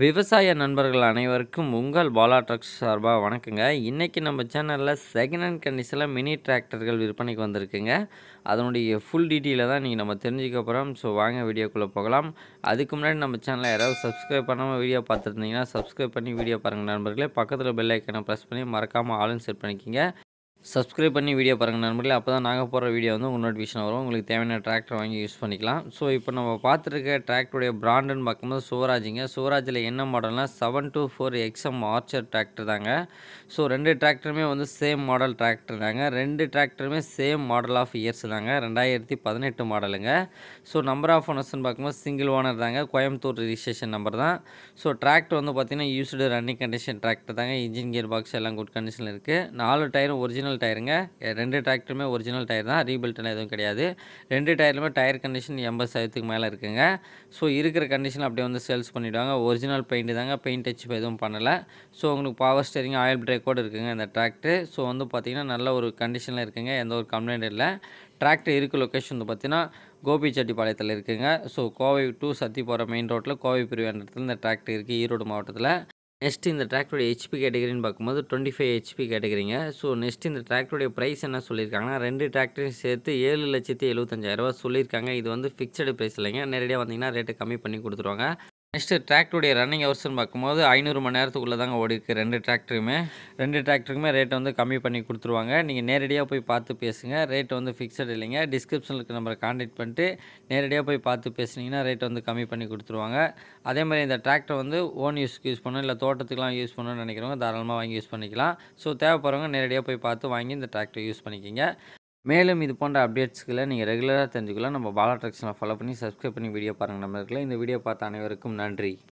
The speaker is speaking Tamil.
விவசாய நண்பர்கள் அனைவருக்கும் உங்கள் பாலா ட்ரக்ஸ் சார்பாக வணக்கங்க இன்றைக்கி நம்ம சேனலில் செகண்ட் ஹேண்ட் கண்டிஷனில் மினி டிராக்டர்கள் விற்பனைக்கு வந்திருக்குங்க அதனுடைய ஃபுல் டீட்டெயிலை தான் நீங்கள் நம்ம தெரிஞ்சுக்க போகிறோம் ஸோ வாங்க வீடியோக்குள்ளே போகலாம் அதுக்கு முன்னாடி நம்ம சேனலில் யாராவது சப்ஸ்கிரைப் பண்ணாமல் வீடியோ பார்த்துருந்தீங்கன்னா சப்ஸ்கிரைப் பண்ணி வீடியோ பாருங்கள் நண்பர்களே பக்கத்தில் பெல்லைக்கனை ப்ரெஸ் பண்ணி மறக்காமல் ஆலன் செட் பண்ணிக்கிங்க சப்ஸ்கிரைப் பண்ணி வீடியோ பாருங்கள் நண்பர்களே அப்போ தான் நாங்கள் போகிற வீடியோ வந்து உங்கள் நோட்டிஃபிகேஷன் வரும் உங்களுக்கு தேவையான டிராக்டர் வாங்கி யூஸ் பண்ணிக்கலாம் ஸோ இப்போ நம்ம பார்த்துருக்க டிராக்டருடைய பிராண்டுன்னு பார்க்கும்போது சுவராஜிங்க சுவராஜில் என்ன மாடல்னால் seven two four XM orchard tractor தாங்க ஸோ ரெண்டு டிராக்டருமே வந்து சேம் மாடல் டிராக்டர் தாங்க ரெண்டு டிராக்டருமே சேம் மாடல் ஆஃப் இயர்ஸ் தாங்க ரெண்டாயிரத்தி பதினெட்டு மாடலுங்க ஸோ நம்பர் ஆஃப் ஓனர்ஸ்னு பார்க்கும்போது சிங்கிள் ஓனர் தாங்க கோயம்புத்தூர் ரிஜிஸ்ட்ரேஷன் நம்பர் தான் ஸோ டிராக்டர் வந்து பார்த்திங்கன்னா யூஸ்டு ரன்னிங் கண்டிஷன் டிராக்டர் தாங்க இன்ஜின் கியர் பாக்ஸ் எல்லாம் குட் கண்டிஷனில் இருக்குது நாலு டயரும் ஒரிஜினல் ஒரிஜினல் டயருங்க ரெண்டு டிராக்டருமே ஒரிஜினல் டயர் தான் ரீபில்ட்னு எதுவும் கிடையாது ரெண்டு டயர்லுமே டயர் கண்டிஷன் எண்பது சதவீதத்துக்கு மேலே இருக்குங்க ஸோ இருக்கிற கண்டிஷன் அப்படியே வந்து சேல்ஸ் பண்ணிவிடுவாங்க ஒரிஜினல் பெயிண்ட் தாங்க பெயிண்ட் டச் எதுவும் பண்ணலை ஸோ உங்களுக்கு பவர் ஸ்டேரிங் ஆயில் பிரேக்கோடு இருக்குதுங்க இந்த டிராக்டர் ஸோ வந்து பார்த்திங்கன்னா நல்ல ஒரு கண்டிஷனில் இருக்குங்க எந்த ஒரு கம்ப்ளைண்ட் இல்லை டிராக்டர் இருக்க லொக்கேஷன் வந்து பார்த்திங்கன்னா கோபிச்செட்டிப்பாளையத்தில் இருக்குதுங்க ஸோ கோவை டூ சத்தி போகிற மெயின் ரோட்டில் கோவை பிரிவு இந்த டிராக்டர் இருக்குது ஈரோடு மாவட்டத்தில் நெக்ஸ்ட் இந்த டிராக்டருடைய ஹெச்பி கேட்டகரின்னு பார்க்கும்போது டுவெண்ட்டி ஃபைவ் ஹெச்பி கேட்டகரிங்க ஸோ நெக்ஸ்ட் இந்த டிராக்டருடைய ப்ரைஸ் என்ன சொல்லியிருக்காங்கன்னா ரெண்டு டிராக்டரையும் சேர்த்து ஏழு லட்சத்தி எழுபத்தஞ்சாயிரரூவா சொல்லியிருக்காங்க இது வந்து ஃபிக்ஸ்டு ப்ரைஸ் இல்லைங்க நேரடியாக வந்தீங்கன்னா ரேட்டு கம்மி பண்ணி கொடுத்துருவாங்க நெக்ஸ்ட்டு டிராக்டருடைய ரன்னிங் ஹவர்ஸ்னு பார்க்கும்போது ஐநூறு மணி நேரத்துக்குள்ளே தாங்க இருக்குது ரெண்டு டிராக்டருமே ரெண்டு டிராக்டருக்குமே ரேட்டை வந்து கம்மி பண்ணி கொடுத்துருவாங்க நீங்கள் நேரடியாக போய் பார்த்து பேசுங்க ரேட்டு வந்து ஃபிக்ஸட் இல்லைங்க டிஸ்கிரிப்ஷனில் இருக்க நம்பரை காண்டாக்ட் பண்ணிட்டு நேரடியாக போய் பார்த்து பேசுனீங்கன்னா ரேட்டை வந்து கம்மி பண்ணி கொடுத்துருவாங்க அதே மாதிரி இந்த டிராக்டர் வந்து ஓன் யூஸ்க்கு யூஸ் பண்ணணும் இல்லை தோட்டத்துக்குலாம் யூஸ் பண்ணணும்னு நினைக்கிறவங்க தாராளமாக வாங்கி யூஸ் பண்ணிக்கலாம் ஸோ தேவைப்படுறவங்க நேரடியாக போய் பார்த்து வாங்கி இந்த டிராக்டர் யூஸ் பண்ணிக்கிங்க மேலும் இது போன்ற அப்டேட்ஸ்களை நீங்கள் ரெகுலராக தெரிஞ்சுக்கலாம் நம்ம பாலா ஃபாலோ பண்ணி சப்ஸ்கிரைப் பண்ணி வீடியோ பாருங்கள் இருக்கலாம் இந்த வீடியோ பார்த்த அனைவருக்கும் நன்றி